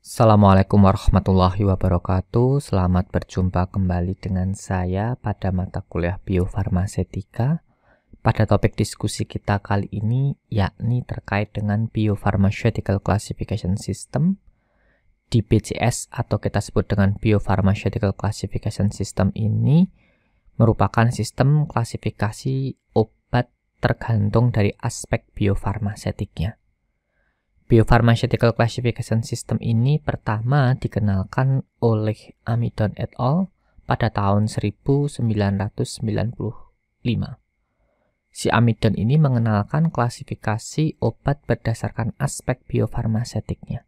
Assalamualaikum warahmatullahi wabarakatuh. Selamat berjumpa kembali dengan saya pada mata kuliah biofarmasetika. Pada topik diskusi kita kali ini yakni terkait dengan biopharmaceutical classification system. Di BCS atau kita sebut dengan biopharmaceutical classification system ini merupakan sistem klasifikasi obat tergantung dari aspek biofarmasetiknya. Biopharmaceutical Classification System ini pertama dikenalkan oleh Amidon et al. pada tahun 1995. Si Amidon ini mengenalkan klasifikasi obat berdasarkan aspek biofarmasetiknya.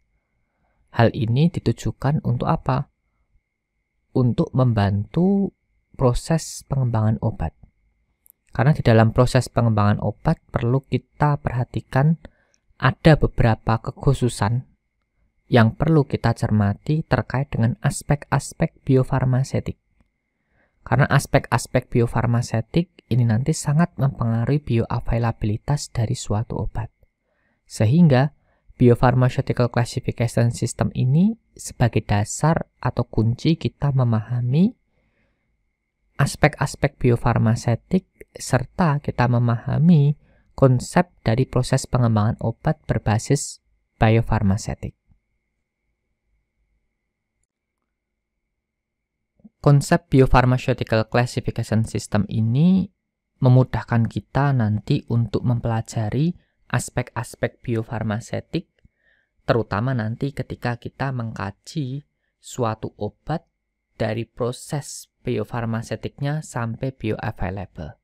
Hal ini ditujukan untuk apa? Untuk membantu proses pengembangan obat. Karena di dalam proses pengembangan obat perlu kita perhatikan ada beberapa kekhususan yang perlu kita cermati terkait dengan aspek-aspek biofarmasetik. Karena aspek-aspek biofarmasetik ini nanti sangat mempengaruhi bioavailabilitas dari suatu obat. Sehingga biopharmaceutical classification system ini sebagai dasar atau kunci kita memahami aspek-aspek biofarmasetik serta kita memahami konsep dari proses pengembangan obat berbasis biofarmasetik. Konsep biopharmaceutical classification system ini memudahkan kita nanti untuk mempelajari aspek-aspek biofarmasetik, terutama nanti ketika kita mengkaji suatu obat dari proses biofarmasetiknya sampai bioavailable.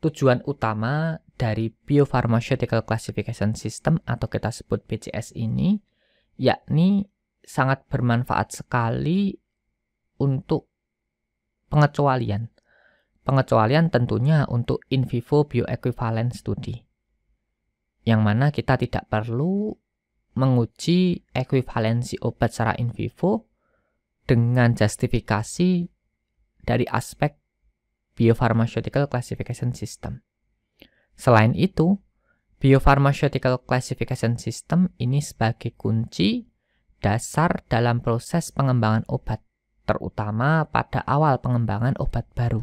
Tujuan utama dari Biopharmaceutical Classification System atau kita sebut BCS ini yakni sangat bermanfaat sekali untuk pengecualian. Pengecualian tentunya untuk in vivo bioequivalent study. Yang mana kita tidak perlu menguji ekuivalensi obat secara in vivo dengan justifikasi dari aspek Biopharmaceutical Classification System. Selain itu, Biopharmaceutical Classification System ini sebagai kunci dasar dalam proses pengembangan obat, terutama pada awal pengembangan obat baru.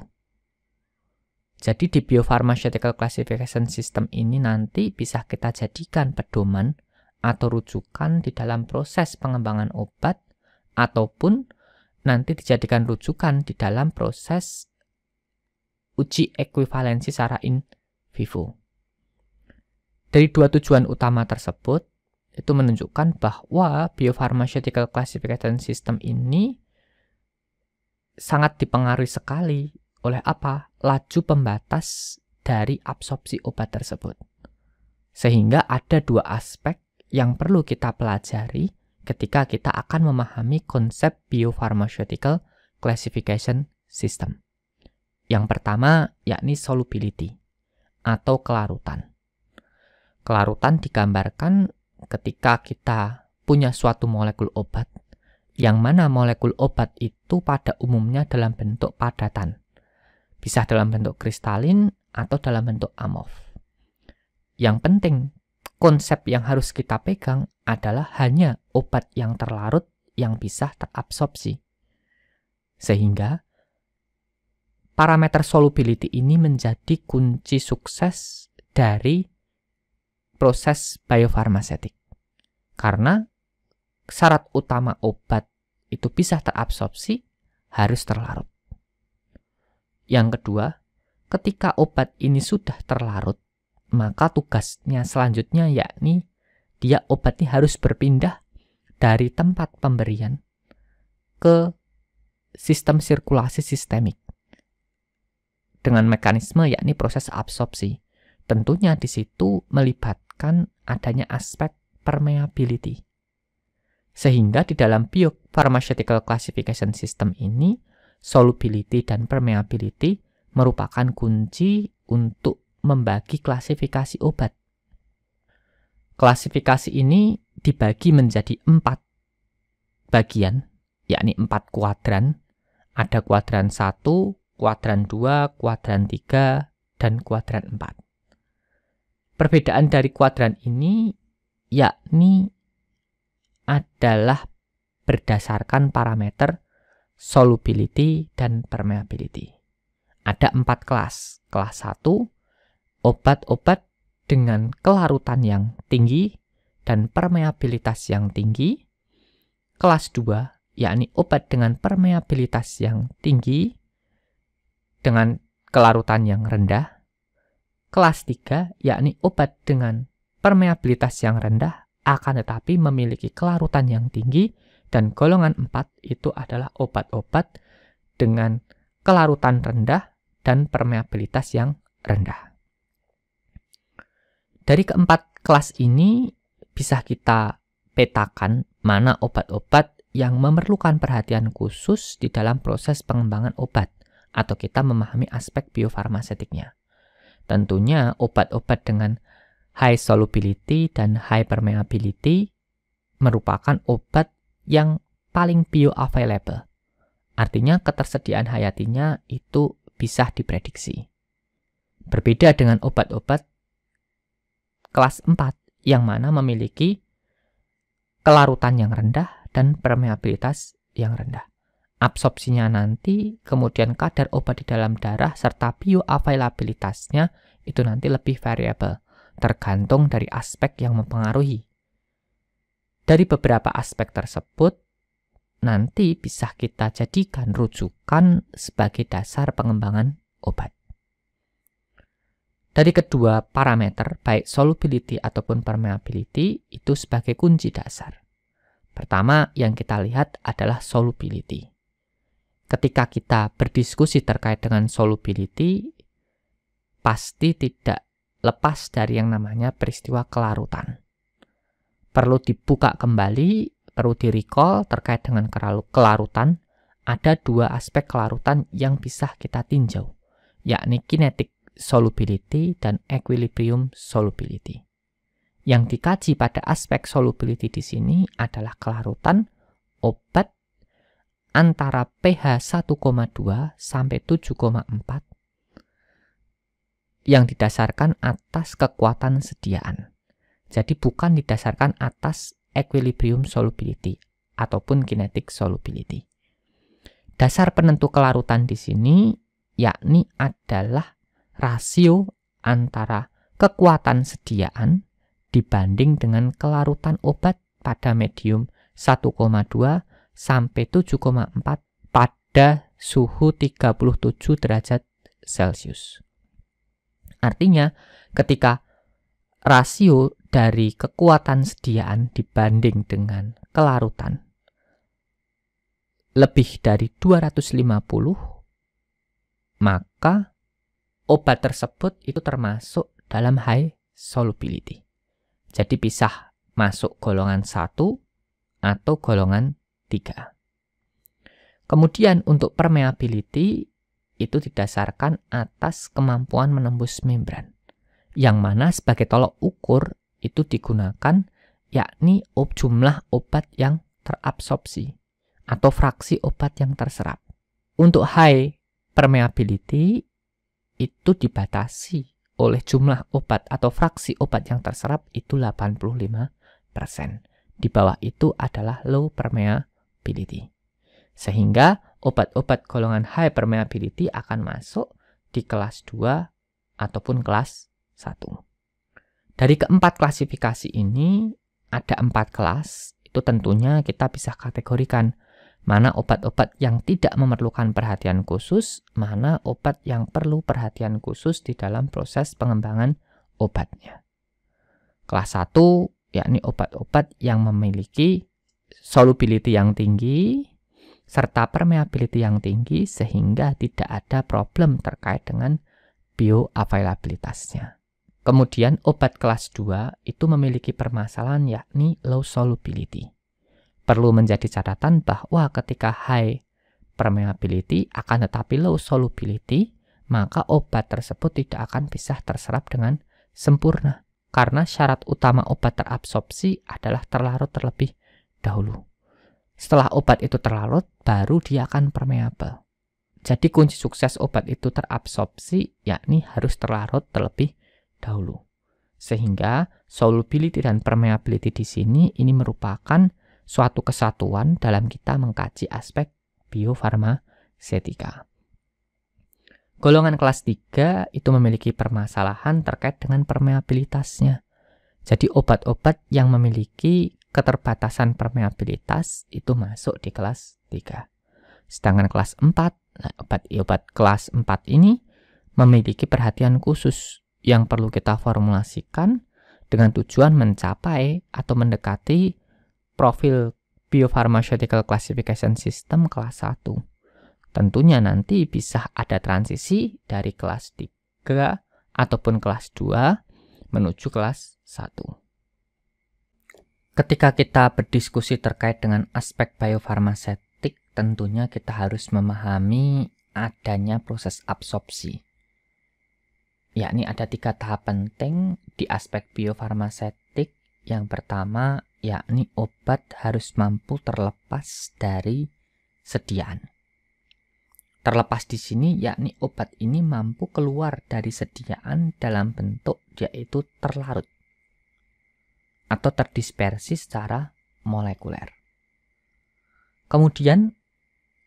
Jadi di Biopharmaceutical Classification System ini nanti bisa kita jadikan pedoman atau rujukan di dalam proses pengembangan obat ataupun nanti dijadikan rujukan di dalam proses uji ekuivalensi secara in vivo. Dari dua tujuan utama tersebut, itu menunjukkan bahwa biopharmaceutical classification system ini sangat dipengaruhi sekali oleh apa? Laju pembatas dari absorpsi obat tersebut. Sehingga ada dua aspek yang perlu kita pelajari ketika kita akan memahami konsep biopharmaceutical classification system. Yang pertama yakni solubility atau kelarutan. Kelarutan digambarkan ketika kita punya suatu molekul obat yang mana molekul obat itu pada umumnya dalam bentuk padatan. Bisa dalam bentuk kristalin atau dalam bentuk amorf. Yang penting, konsep yang harus kita pegang adalah hanya obat yang terlarut yang bisa terabsorpsi. Sehingga parameter solubility ini menjadi kunci sukses dari proses biofarmasetik. Karena syarat utama obat itu bisa terabsorpsi harus terlarut. Yang kedua, ketika obat ini sudah terlarut, maka tugasnya selanjutnya yakni dia obatnya harus berpindah dari tempat pemberian ke sistem sirkulasi sistemik dengan mekanisme yakni proses absorpsi. Tentunya di situ melibatkan adanya aspek permeability. Sehingga di dalam biopharmaceutical classification system ini, solubility dan permeability merupakan kunci untuk membagi klasifikasi obat. Klasifikasi ini dibagi menjadi empat bagian, yakni empat kuadran. Ada kuadran 1, kuadran 2, kuadran 3, dan kuadran 4. Perbedaan dari kuadran ini yakni adalah berdasarkan parameter solubility dan permeability. Ada empat kelas. Kelas 1, obat-obat dengan kelarutan yang tinggi dan permeabilitas yang tinggi. Kelas 2, yakni obat dengan permeabilitas yang tinggi dengan kelarutan yang rendah. Kelas 3 yakni obat dengan permeabilitas yang rendah akan tetapi memiliki kelarutan yang tinggi dan golongan 4 itu adalah obat-obat dengan kelarutan rendah dan permeabilitas yang rendah. Dari keempat kelas ini bisa kita petakan mana obat-obat yang memerlukan perhatian khusus di dalam proses pengembangan obat atau kita memahami aspek biofarmasetiknya. Tentunya obat-obat dengan high solubility dan high permeability merupakan obat yang paling bioavailable. Artinya ketersediaan hayatinya itu bisa diprediksi. Berbeda dengan obat-obat kelas 4 yang mana memiliki kelarutan yang rendah dan permeabilitas yang rendah absorpsinya nanti, kemudian kadar obat di dalam darah, serta bioavailabilitasnya itu nanti lebih variabel, tergantung dari aspek yang mempengaruhi. Dari beberapa aspek tersebut, nanti bisa kita jadikan rujukan sebagai dasar pengembangan obat. Dari kedua parameter, baik solubility ataupun permeability, itu sebagai kunci dasar. Pertama yang kita lihat adalah solubility ketika kita berdiskusi terkait dengan solubility, pasti tidak lepas dari yang namanya peristiwa kelarutan. Perlu dibuka kembali, perlu di recall terkait dengan kelarutan. Ada dua aspek kelarutan yang bisa kita tinjau, yakni kinetik solubility dan equilibrium solubility. Yang dikaji pada aspek solubility di sini adalah kelarutan, obat, antara pH 1,2 sampai 7,4 yang didasarkan atas kekuatan sediaan. Jadi bukan didasarkan atas equilibrium solubility ataupun kinetic solubility. Dasar penentu kelarutan di sini yakni adalah rasio antara kekuatan sediaan dibanding dengan kelarutan obat pada medium 1,2 sampai 7,4 pada suhu 37 derajat Celcius. Artinya, ketika rasio dari kekuatan sediaan dibanding dengan kelarutan lebih dari 250, maka obat tersebut itu termasuk dalam high solubility. Jadi pisah masuk golongan 1 atau golongan 3. Kemudian untuk permeability itu didasarkan atas kemampuan menembus membran, yang mana sebagai tolok ukur itu digunakan yakni jumlah obat yang terabsorpsi atau fraksi obat yang terserap. Untuk high permeability itu dibatasi oleh jumlah obat atau fraksi obat yang terserap itu 85%. Di bawah itu adalah low permeability permeability. Sehingga obat-obat golongan high permeability akan masuk di kelas 2 ataupun kelas 1. Dari keempat klasifikasi ini ada empat kelas, itu tentunya kita bisa kategorikan mana obat-obat yang tidak memerlukan perhatian khusus, mana obat yang perlu perhatian khusus di dalam proses pengembangan obatnya. Kelas 1 yakni obat-obat yang memiliki solubility yang tinggi serta permeability yang tinggi sehingga tidak ada problem terkait dengan bioavailabilitasnya. Kemudian obat kelas 2 itu memiliki permasalahan yakni low solubility. Perlu menjadi catatan bahwa ketika high permeability akan tetapi low solubility, maka obat tersebut tidak akan bisa terserap dengan sempurna. Karena syarat utama obat terabsorpsi adalah terlarut terlebih dahulu. Setelah obat itu terlarut, baru dia akan permeable. Jadi kunci sukses obat itu terabsorpsi, yakni harus terlarut terlebih dahulu. Sehingga solubility dan permeability di sini ini merupakan suatu kesatuan dalam kita mengkaji aspek biofarmasetika. Golongan kelas 3 itu memiliki permasalahan terkait dengan permeabilitasnya. Jadi obat-obat yang memiliki keterbatasan permeabilitas itu masuk di kelas 3. Sedangkan kelas 4, nah, obat-obat ya, kelas 4 ini memiliki perhatian khusus yang perlu kita formulasikan dengan tujuan mencapai atau mendekati profil Biopharmaceutical Classification System kelas 1. Tentunya nanti bisa ada transisi dari kelas 3 ataupun kelas 2 menuju kelas 1. Ketika kita berdiskusi terkait dengan aspek biofarmasetik, tentunya kita harus memahami adanya proses absorpsi. Yakni ada tiga tahap penting di aspek biofarmasetik. Yang pertama, yakni obat harus mampu terlepas dari sediaan. Terlepas di sini, yakni obat ini mampu keluar dari sediaan dalam bentuk yaitu terlarut atau terdispersi secara molekuler. Kemudian,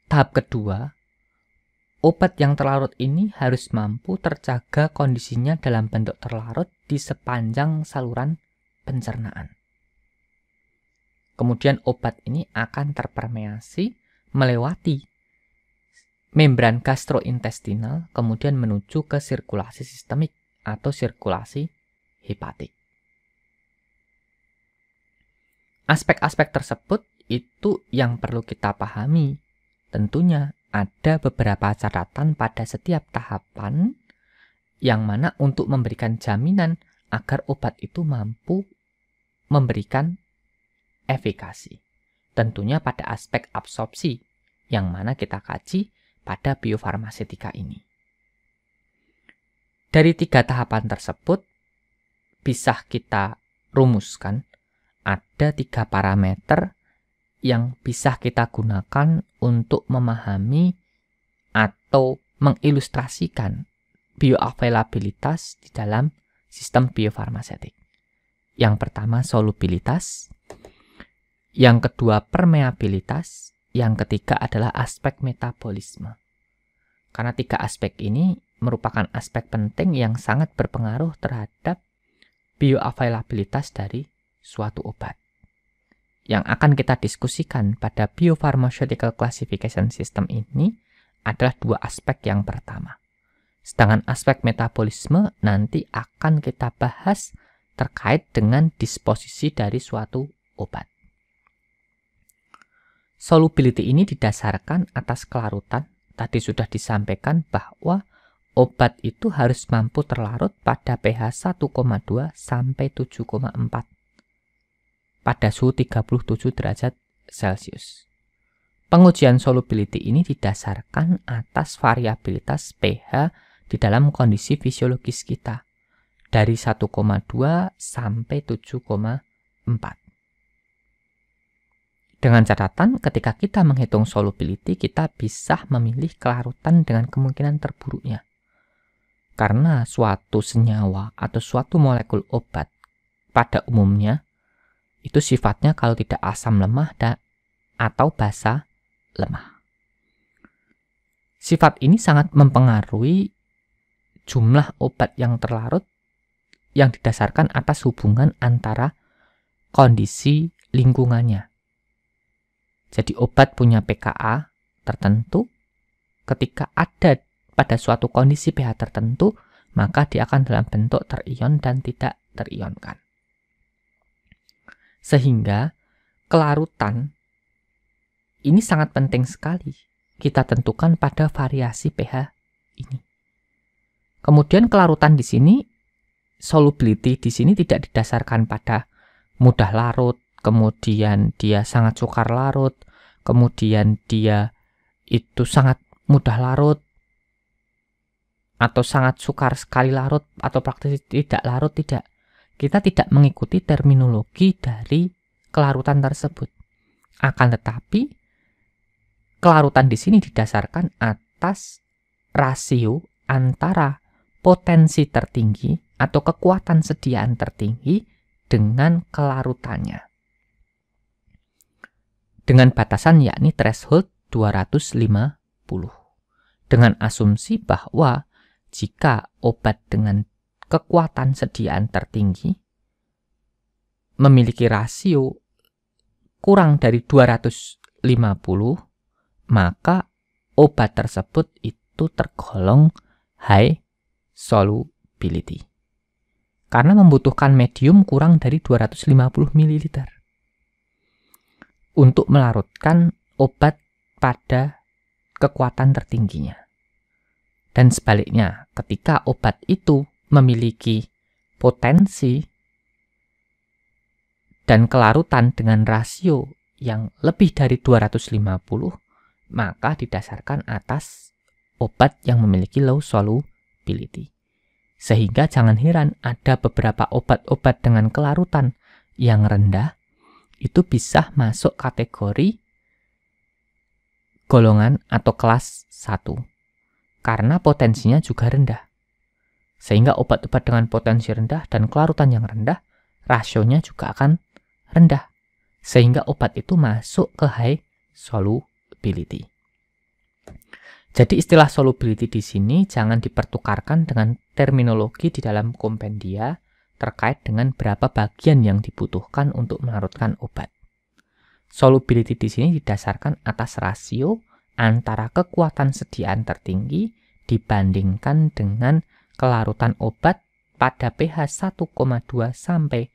tahap kedua, obat yang terlarut ini harus mampu terjaga kondisinya dalam bentuk terlarut di sepanjang saluran pencernaan. Kemudian obat ini akan terpermeasi melewati membran gastrointestinal kemudian menuju ke sirkulasi sistemik atau sirkulasi hepatik. Aspek-aspek tersebut itu yang perlu kita pahami. Tentunya ada beberapa catatan pada setiap tahapan yang mana untuk memberikan jaminan agar obat itu mampu memberikan efikasi. Tentunya pada aspek absorpsi yang mana kita kaji pada biofarmasetika ini. Dari tiga tahapan tersebut, bisa kita rumuskan ada tiga parameter yang bisa kita gunakan untuk memahami atau mengilustrasikan bioavailabilitas di dalam sistem biofarmasetik. Yang pertama solubilitas, yang kedua permeabilitas, yang ketiga adalah aspek metabolisme. Karena tiga aspek ini merupakan aspek penting yang sangat berpengaruh terhadap bioavailabilitas dari suatu obat yang akan kita diskusikan pada Biopharmaceutical Classification System ini adalah dua aspek yang pertama. Sedangkan aspek metabolisme nanti akan kita bahas terkait dengan disposisi dari suatu obat. Solubility ini didasarkan atas kelarutan. Tadi sudah disampaikan bahwa obat itu harus mampu terlarut pada pH 1,2 sampai 7,4 pada suhu 37 derajat Celcius. Pengujian solubility ini didasarkan atas variabilitas pH di dalam kondisi fisiologis kita dari 1,2 sampai 7,4. Dengan catatan ketika kita menghitung solubility kita bisa memilih kelarutan dengan kemungkinan terburuknya. Karena suatu senyawa atau suatu molekul obat pada umumnya itu sifatnya kalau tidak asam lemah da, atau basa lemah. Sifat ini sangat mempengaruhi jumlah obat yang terlarut yang didasarkan atas hubungan antara kondisi lingkungannya. Jadi obat punya pKa tertentu ketika ada pada suatu kondisi pH tertentu, maka dia akan dalam bentuk terion dan tidak terionkan. Sehingga kelarutan ini sangat penting sekali kita tentukan pada variasi pH ini. Kemudian kelarutan di sini, solubility di sini tidak didasarkan pada mudah larut, kemudian dia sangat sukar larut, kemudian dia itu sangat mudah larut, atau sangat sukar sekali larut, atau praktis tidak larut, tidak kita tidak mengikuti terminologi dari kelarutan tersebut. Akan tetapi, kelarutan di sini didasarkan atas rasio antara potensi tertinggi atau kekuatan sediaan tertinggi dengan kelarutannya. Dengan batasan yakni threshold 250. Dengan asumsi bahwa jika obat dengan kekuatan sediaan tertinggi memiliki rasio kurang dari 250 maka obat tersebut itu tergolong high solubility karena membutuhkan medium kurang dari 250 ml untuk melarutkan obat pada kekuatan tertingginya. Dan sebaliknya, ketika obat itu memiliki potensi dan kelarutan dengan rasio yang lebih dari 250, maka didasarkan atas obat yang memiliki low solubility. Sehingga jangan heran ada beberapa obat-obat dengan kelarutan yang rendah itu bisa masuk kategori golongan atau kelas 1 karena potensinya juga rendah. Sehingga obat-obat dengan potensi rendah dan kelarutan yang rendah, rasionya juga akan rendah. Sehingga obat itu masuk ke high solubility. Jadi istilah solubility di sini jangan dipertukarkan dengan terminologi di dalam kompendia terkait dengan berapa bagian yang dibutuhkan untuk melarutkan obat. Solubility di sini didasarkan atas rasio antara kekuatan sediaan tertinggi dibandingkan dengan kelarutan obat pada pH 1,2 sampai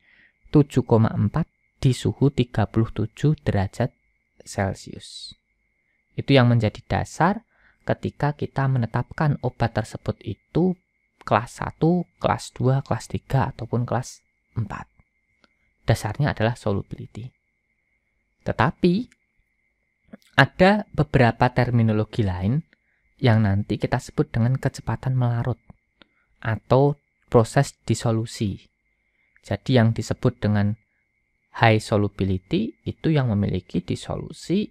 7,4 di suhu 37 derajat Celcius. Itu yang menjadi dasar ketika kita menetapkan obat tersebut itu kelas 1, kelas 2, kelas 3, ataupun kelas 4. Dasarnya adalah solubility. Tetapi, ada beberapa terminologi lain yang nanti kita sebut dengan kecepatan melarut atau proses disolusi. Jadi yang disebut dengan high solubility itu yang memiliki disolusi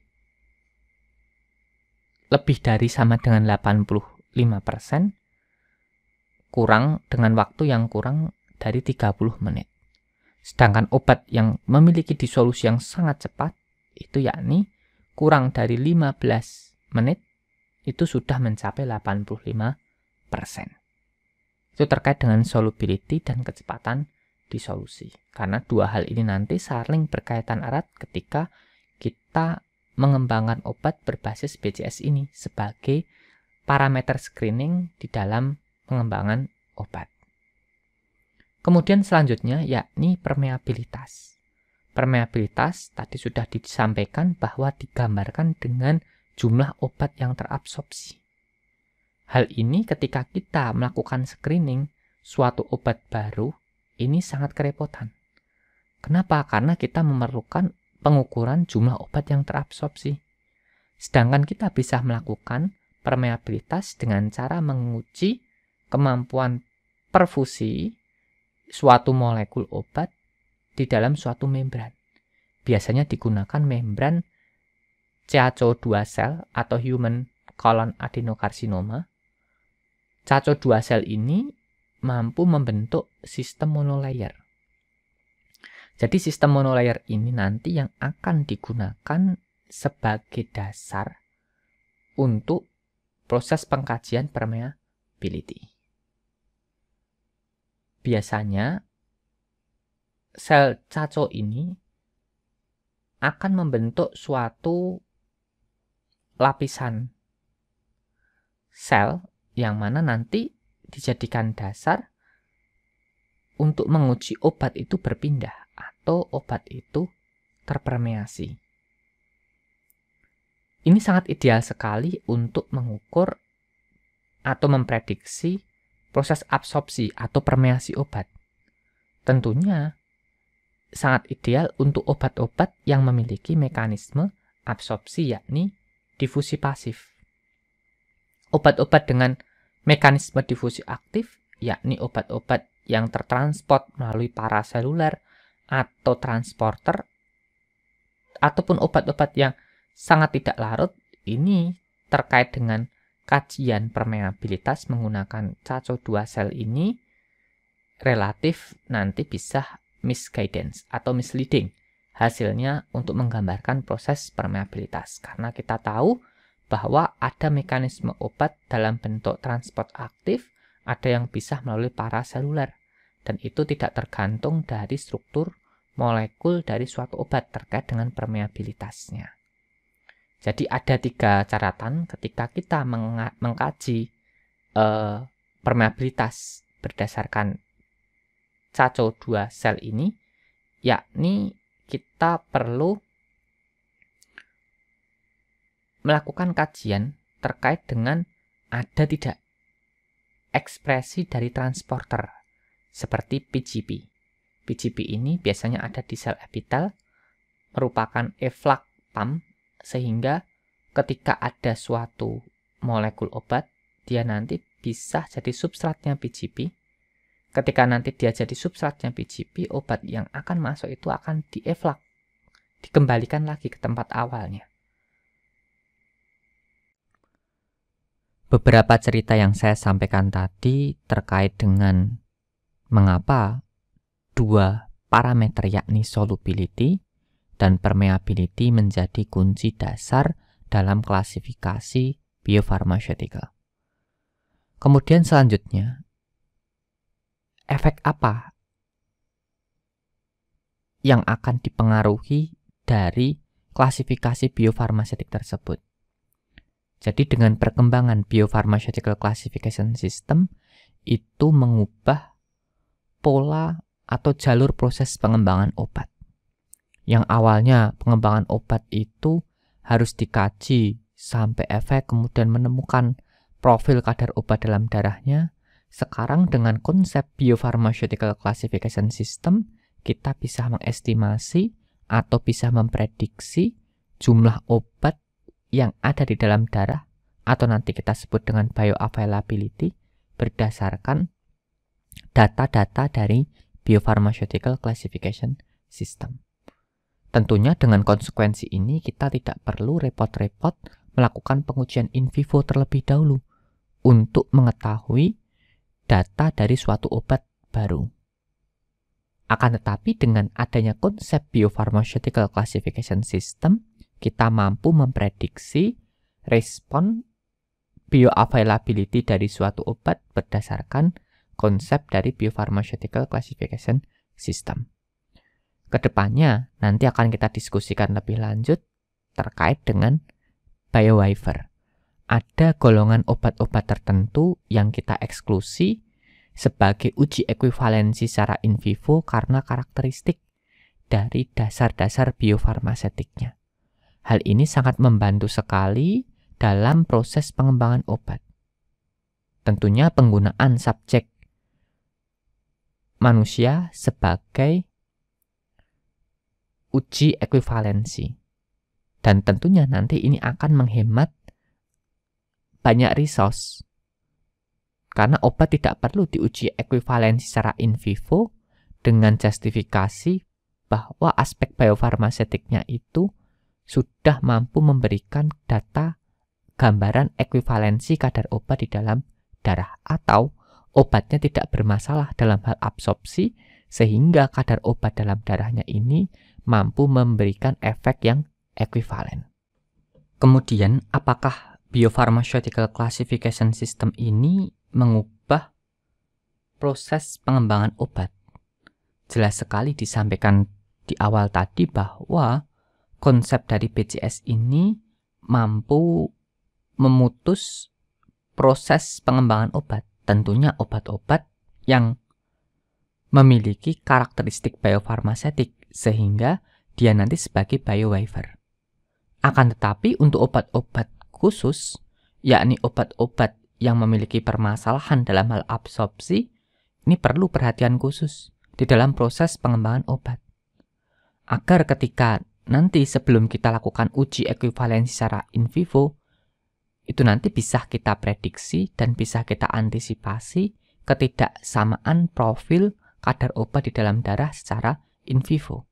lebih dari sama dengan 85% kurang dengan waktu yang kurang dari 30 menit. Sedangkan obat yang memiliki disolusi yang sangat cepat itu yakni kurang dari 15 menit itu sudah mencapai 85 persen. Itu terkait dengan solubility dan kecepatan disolusi. Karena dua hal ini nanti saling berkaitan erat ketika kita mengembangkan obat berbasis BCS ini sebagai parameter screening di dalam pengembangan obat. Kemudian selanjutnya yakni permeabilitas. Permeabilitas tadi sudah disampaikan bahwa digambarkan dengan jumlah obat yang terabsorpsi. Hal ini ketika kita melakukan screening suatu obat baru, ini sangat kerepotan. Kenapa? Karena kita memerlukan pengukuran jumlah obat yang terabsorpsi. Sedangkan kita bisa melakukan permeabilitas dengan cara menguji kemampuan perfusi suatu molekul obat di dalam suatu membran. Biasanya digunakan membran CaCO2 cell atau human colon adenocarcinoma Caco dua sel ini mampu membentuk sistem monolayer. Jadi sistem monolayer ini nanti yang akan digunakan sebagai dasar untuk proses pengkajian permeability. Biasanya sel caco ini akan membentuk suatu lapisan sel yang mana nanti dijadikan dasar untuk menguji obat itu berpindah atau obat itu terpermeasi. Ini sangat ideal sekali untuk mengukur atau memprediksi proses absorpsi atau permeasi obat. Tentunya sangat ideal untuk obat-obat yang memiliki mekanisme absorpsi yakni difusi pasif. Obat-obat dengan mekanisme difusi aktif, yakni obat-obat yang tertransport melalui paraseluler atau transporter, ataupun obat-obat yang sangat tidak larut, ini terkait dengan kajian permeabilitas menggunakan CACO2 sel ini relatif nanti bisa misguidance atau misleading hasilnya untuk menggambarkan proses permeabilitas karena kita tahu bahwa ada mekanisme obat dalam bentuk transport aktif, ada yang bisa melalui paraseluler, dan itu tidak tergantung dari struktur molekul dari suatu obat terkait dengan permeabilitasnya. Jadi ada tiga catatan ketika kita mengkaji eh, permeabilitas berdasarkan CaCO2 sel ini, yakni kita perlu melakukan kajian terkait dengan ada tidak ekspresi dari transporter seperti PGP. PGP ini biasanya ada di sel epitel, merupakan efflux pump, sehingga ketika ada suatu molekul obat, dia nanti bisa jadi substratnya PGP. Ketika nanti dia jadi substratnya PGP, obat yang akan masuk itu akan dieflak, dikembalikan lagi ke tempat awalnya. Beberapa cerita yang saya sampaikan tadi terkait dengan mengapa dua parameter yakni solubility dan permeability menjadi kunci dasar dalam klasifikasi biofarmasetika. Kemudian selanjutnya, efek apa yang akan dipengaruhi dari klasifikasi biofarmasetik tersebut? Jadi dengan perkembangan biopharmaceutical classification system itu mengubah pola atau jalur proses pengembangan obat. Yang awalnya pengembangan obat itu harus dikaji sampai efek kemudian menemukan profil kadar obat dalam darahnya. Sekarang dengan konsep biopharmaceutical classification system, kita bisa mengestimasi atau bisa memprediksi jumlah obat yang ada di dalam darah atau nanti kita sebut dengan bioavailability berdasarkan data-data dari Biopharmaceutical Classification System. Tentunya dengan konsekuensi ini kita tidak perlu repot-repot melakukan pengujian in vivo terlebih dahulu untuk mengetahui data dari suatu obat baru. Akan tetapi dengan adanya konsep Biopharmaceutical Classification System, kita mampu memprediksi respon bioavailability dari suatu obat berdasarkan konsep dari Biopharmaceutical Classification System. Kedepannya, nanti akan kita diskusikan lebih lanjut terkait dengan biowaiver. Ada golongan obat-obat tertentu yang kita eksklusi sebagai uji ekuivalensi secara in vivo karena karakteristik dari dasar-dasar biofarmasetiknya. Hal ini sangat membantu sekali dalam proses pengembangan obat. Tentunya penggunaan subjek manusia sebagai uji ekuivalensi. Dan tentunya nanti ini akan menghemat banyak resource. Karena obat tidak perlu diuji ekuivalensi secara in vivo dengan justifikasi bahwa aspek biofarmasetiknya itu sudah mampu memberikan data gambaran ekuivalensi kadar obat di dalam darah atau obatnya tidak bermasalah dalam hal absorpsi sehingga kadar obat dalam darahnya ini mampu memberikan efek yang ekuivalen. Kemudian, apakah biopharmaceutical classification system ini mengubah proses pengembangan obat? Jelas sekali disampaikan di awal tadi bahwa konsep dari BCS ini mampu memutus proses pengembangan obat. Tentunya obat-obat yang memiliki karakteristik biofarmasetik sehingga dia nanti sebagai biowafer. Akan tetapi untuk obat-obat khusus, yakni obat-obat yang memiliki permasalahan dalam hal absorpsi, ini perlu perhatian khusus di dalam proses pengembangan obat. Agar ketika nanti sebelum kita lakukan uji ekuivalensi secara in vivo, itu nanti bisa kita prediksi dan bisa kita antisipasi ketidaksamaan profil kadar obat di dalam darah secara in vivo.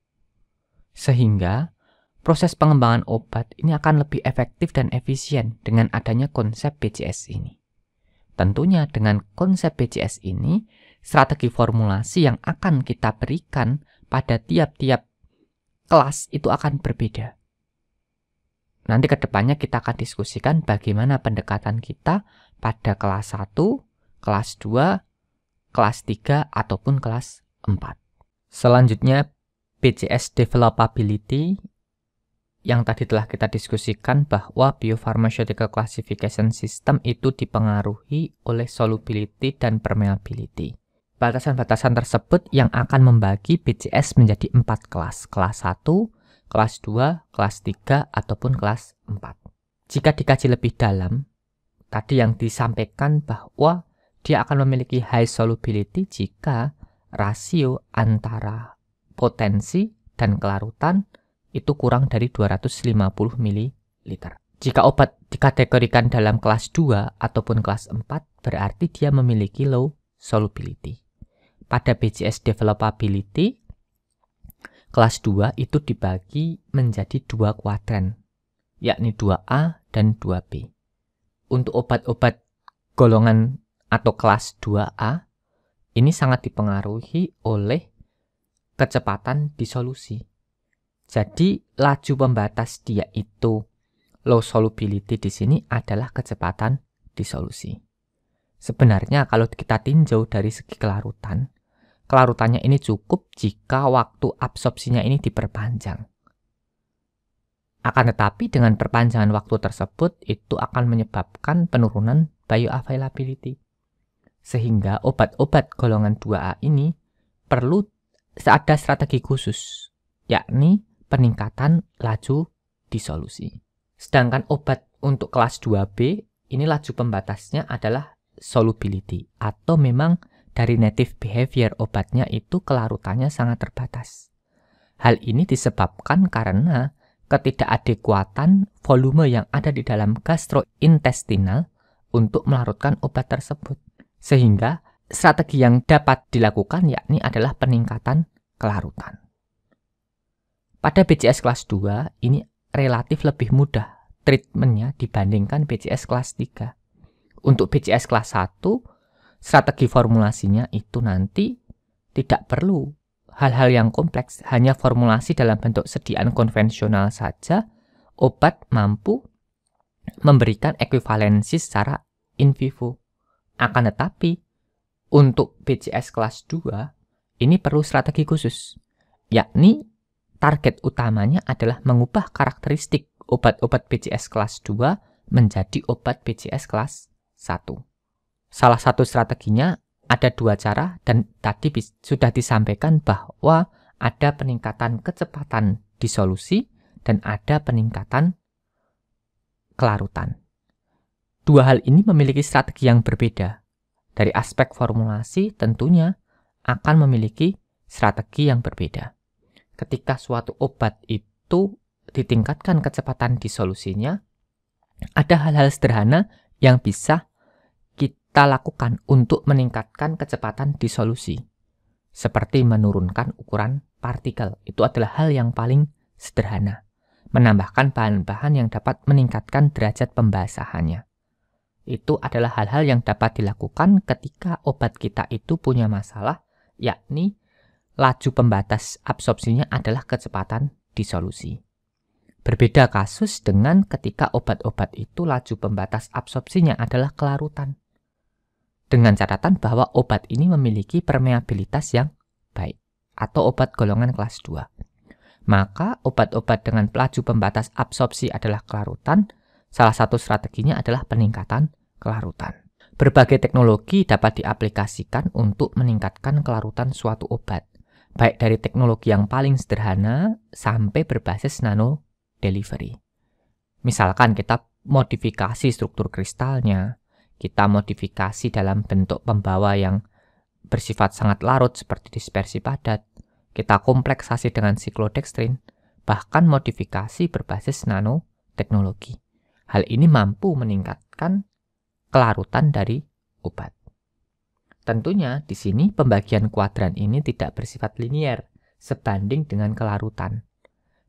Sehingga, proses pengembangan obat ini akan lebih efektif dan efisien dengan adanya konsep BCS ini. Tentunya dengan konsep BCS ini, strategi formulasi yang akan kita berikan pada tiap-tiap kelas itu akan berbeda. Nanti kedepannya kita akan diskusikan bagaimana pendekatan kita pada kelas 1, kelas 2, kelas 3, ataupun kelas 4. Selanjutnya, BCS Developability yang tadi telah kita diskusikan bahwa Biopharmaceutical Classification System itu dipengaruhi oleh solubility dan permeability batasan-batasan tersebut yang akan membagi BCS menjadi empat kelas, kelas 1, kelas 2, kelas 3, ataupun kelas 4. Jika dikaji lebih dalam, tadi yang disampaikan bahwa dia akan memiliki high solubility jika rasio antara potensi dan kelarutan itu kurang dari 250 ml. Jika obat dikategorikan dalam kelas 2 ataupun kelas 4, berarti dia memiliki low solubility pada BJS Developability kelas 2 itu dibagi menjadi dua kuadran, yakni 2A dan 2B. Untuk obat-obat golongan atau kelas 2A, ini sangat dipengaruhi oleh kecepatan disolusi. Jadi, laju pembatas dia itu low solubility di sini adalah kecepatan disolusi. Sebenarnya kalau kita tinjau dari segi kelarutan, kelarutannya ini cukup jika waktu absorpsinya ini diperpanjang. Akan tetapi dengan perpanjangan waktu tersebut itu akan menyebabkan penurunan bioavailability. Sehingga obat-obat golongan 2A ini perlu ada strategi khusus, yakni peningkatan laju disolusi. Sedangkan obat untuk kelas 2B ini laju pembatasnya adalah solubility atau memang dari native behavior obatnya itu kelarutannya sangat terbatas. Hal ini disebabkan karena ketidakadekuatan volume yang ada di dalam gastrointestinal untuk melarutkan obat tersebut. Sehingga strategi yang dapat dilakukan yakni adalah peningkatan kelarutan. Pada BCS kelas 2, ini relatif lebih mudah treatmentnya dibandingkan BCS kelas 3 untuk Pcs kelas 1 strategi formulasinya itu nanti tidak perlu hal-hal yang kompleks, hanya formulasi dalam bentuk sediaan konvensional saja, obat mampu memberikan ekuivalensi secara in vivo. Akan tetapi, untuk BCS kelas 2, ini perlu strategi khusus, yakni target utamanya adalah mengubah karakteristik obat-obat BCS kelas 2 menjadi obat BCS kelas satu. Salah satu strateginya ada dua cara dan tadi sudah disampaikan bahwa ada peningkatan kecepatan disolusi dan ada peningkatan kelarutan. Dua hal ini memiliki strategi yang berbeda. Dari aspek formulasi tentunya akan memiliki strategi yang berbeda. Ketika suatu obat itu ditingkatkan kecepatan disolusinya, ada hal-hal sederhana yang bisa kita lakukan untuk meningkatkan kecepatan disolusi, seperti menurunkan ukuran partikel. Itu adalah hal yang paling sederhana, menambahkan bahan-bahan yang dapat meningkatkan derajat pembasahannya. Itu adalah hal-hal yang dapat dilakukan ketika obat kita itu punya masalah, yakni laju pembatas absorpsinya adalah kecepatan disolusi. Berbeda kasus dengan ketika obat-obat itu laju pembatas absorpsinya adalah kelarutan dengan catatan bahwa obat ini memiliki permeabilitas yang baik atau obat golongan kelas 2. Maka obat-obat dengan pelaju pembatas absorpsi adalah kelarutan, salah satu strateginya adalah peningkatan kelarutan. Berbagai teknologi dapat diaplikasikan untuk meningkatkan kelarutan suatu obat, baik dari teknologi yang paling sederhana sampai berbasis nano delivery. Misalkan kita modifikasi struktur kristalnya, kita modifikasi dalam bentuk pembawa yang bersifat sangat larut seperti dispersi padat, kita kompleksasi dengan siklodextrin, bahkan modifikasi berbasis nanoteknologi. Hal ini mampu meningkatkan kelarutan dari obat. Tentunya di sini pembagian kuadran ini tidak bersifat linier sebanding dengan kelarutan.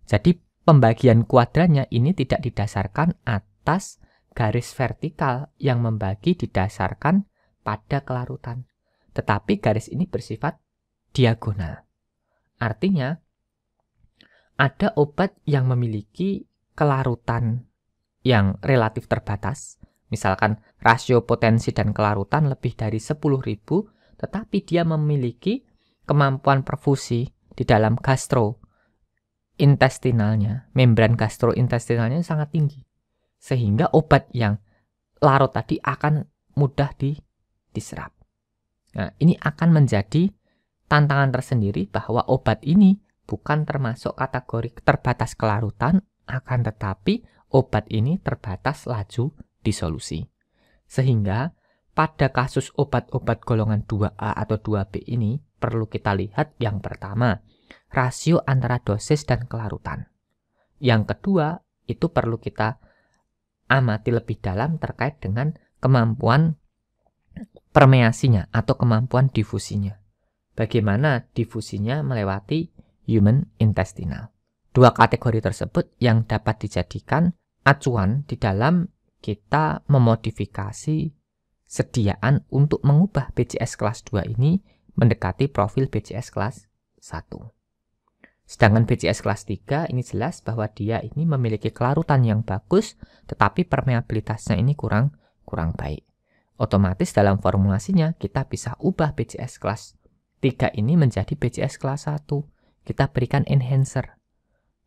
Jadi pembagian kuadrannya ini tidak didasarkan atas garis vertikal yang membagi didasarkan pada kelarutan. Tetapi garis ini bersifat diagonal. Artinya, ada obat yang memiliki kelarutan yang relatif terbatas, misalkan rasio potensi dan kelarutan lebih dari 10.000, tetapi dia memiliki kemampuan perfusi di dalam gastro intestinalnya, membran gastrointestinalnya sangat tinggi sehingga obat yang larut tadi akan mudah di, diserap. Nah, ini akan menjadi tantangan tersendiri bahwa obat ini bukan termasuk kategori terbatas kelarutan, akan tetapi obat ini terbatas laju disolusi. Sehingga pada kasus obat-obat golongan 2A atau 2B ini perlu kita lihat yang pertama, rasio antara dosis dan kelarutan. Yang kedua, itu perlu kita amati lebih dalam terkait dengan kemampuan permeasinya atau kemampuan difusinya. Bagaimana difusinya melewati human intestinal. Dua kategori tersebut yang dapat dijadikan acuan di dalam kita memodifikasi sediaan untuk mengubah BCS kelas 2 ini mendekati profil BCS kelas 1. Sedangkan BCS kelas 3 ini jelas bahwa dia ini memiliki kelarutan yang bagus, tetapi permeabilitasnya ini kurang kurang baik. Otomatis dalam formulasinya kita bisa ubah BCS kelas 3 ini menjadi BCS kelas 1. Kita berikan enhancer.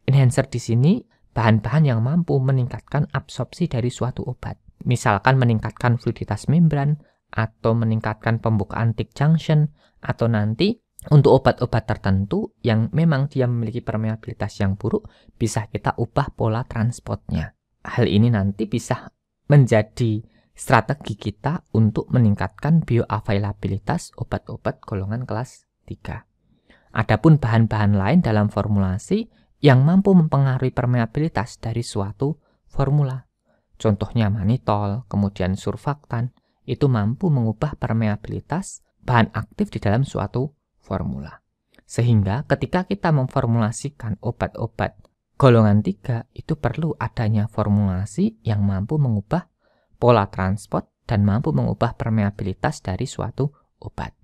Enhancer di sini bahan-bahan yang mampu meningkatkan absorpsi dari suatu obat. Misalkan meningkatkan fluiditas membran, atau meningkatkan pembukaan thick junction, atau nanti untuk obat-obat tertentu yang memang dia memiliki permeabilitas yang buruk, bisa kita ubah pola transportnya. Hal ini nanti bisa menjadi strategi kita untuk meningkatkan bioavailabilitas obat-obat golongan kelas 3. Adapun bahan-bahan lain dalam formulasi yang mampu mempengaruhi permeabilitas dari suatu formula. Contohnya manitol, kemudian surfaktan, itu mampu mengubah permeabilitas bahan aktif di dalam suatu formula. Sehingga ketika kita memformulasikan obat-obat golongan 3 itu perlu adanya formulasi yang mampu mengubah pola transport dan mampu mengubah permeabilitas dari suatu obat.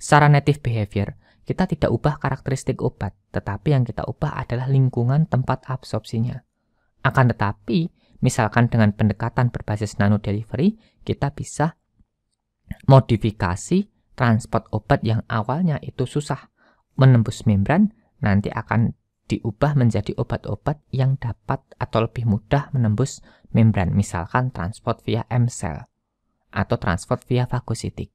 Secara native behavior, kita tidak ubah karakteristik obat, tetapi yang kita ubah adalah lingkungan tempat absorpsinya. Akan tetapi, misalkan dengan pendekatan berbasis nano delivery, kita bisa modifikasi transport obat yang awalnya itu susah menembus membran nanti akan diubah menjadi obat-obat yang dapat atau lebih mudah menembus membran misalkan transport via M-cell atau transport via fagositik.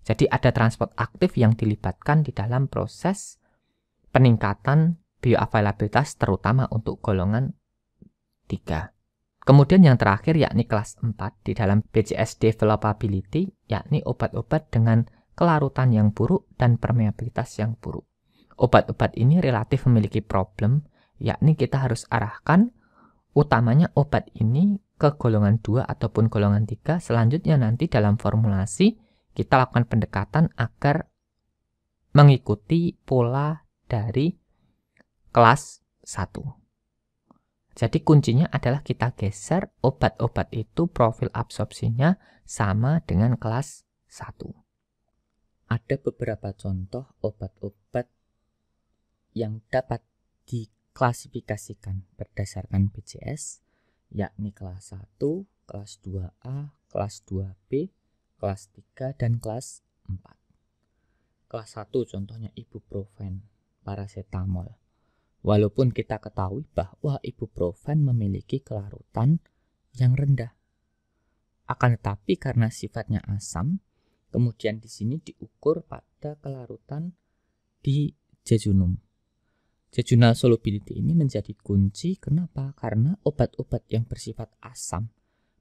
Jadi ada transport aktif yang dilibatkan di dalam proses peningkatan bioavailabilitas terutama untuk golongan 3. Kemudian yang terakhir yakni kelas 4 di dalam BCS Developability yakni obat-obat dengan kelarutan yang buruk dan permeabilitas yang buruk. Obat-obat ini relatif memiliki problem yakni kita harus arahkan utamanya obat ini ke golongan 2 ataupun golongan 3 selanjutnya nanti dalam formulasi kita lakukan pendekatan agar mengikuti pola dari kelas 1. Jadi kuncinya adalah kita geser obat-obat itu profil absorpsinya sama dengan kelas 1. Ada beberapa contoh obat-obat yang dapat diklasifikasikan berdasarkan BCS, yakni kelas 1, kelas 2A, kelas 2B, kelas 3, dan kelas 4. Kelas 1 contohnya ibuprofen, paracetamol Walaupun kita ketahui bahwa ibuprofen memiliki kelarutan yang rendah. Akan tetapi karena sifatnya asam, kemudian di sini diukur pada kelarutan di jejunum. Jejunal solubility ini menjadi kunci kenapa? Karena obat-obat yang bersifat asam